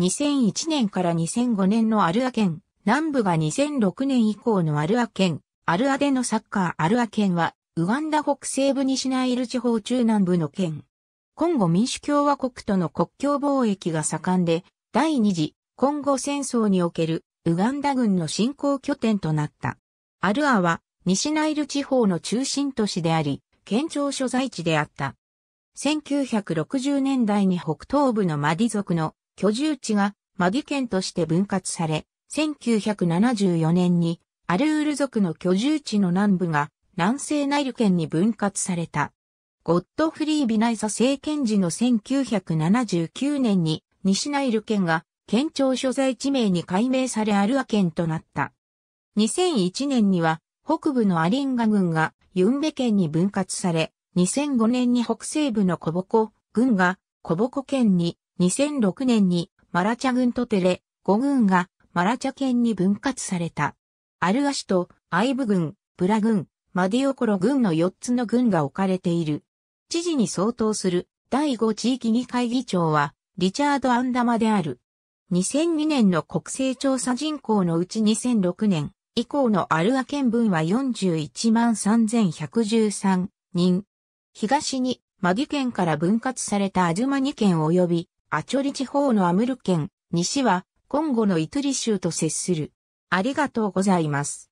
2001年から2005年のアルア県、南部が2006年以降のアルア県、アルアでのサッカーアルア県は、ウガンダ北西部西ナイル地方中南部の県。コンゴ民主共和国との国境貿易が盛んで、第二次、コンゴ戦争におけるウガンダ軍の侵攻拠点となった。アルアは西ナイル地方の中心都市であり、県庁所在地であった。1960年代に北東部のマディ族の居住地がマディ県として分割され、1974年にアルール族の居住地の南部が南西ナイル県に分割された。ゴッドフリー・ビナイサ政権時の1979年に西ナイル県が県庁所在地名に改名されアルア県となった。2001年には北部のアリンガ郡がユンベ県に分割され、2005年に北西部のコボコ郡がコボコ県に2006年にマラチャ軍とテレ、5軍がマラチャ県に分割された。アルアシとアイブ軍、ブラ軍、マディオコロ軍の4つの軍が置かれている。知事に相当する第5地域議会議長はリチャード・アンダマである。2002年の国勢調査人口のうち2006年以降のアルア県分は41万3113人。東にマディ県から分割されたアズマニ県及びアチョリ地方のアムル県、西は、コンゴのイトリ州と接する。ありがとうございます。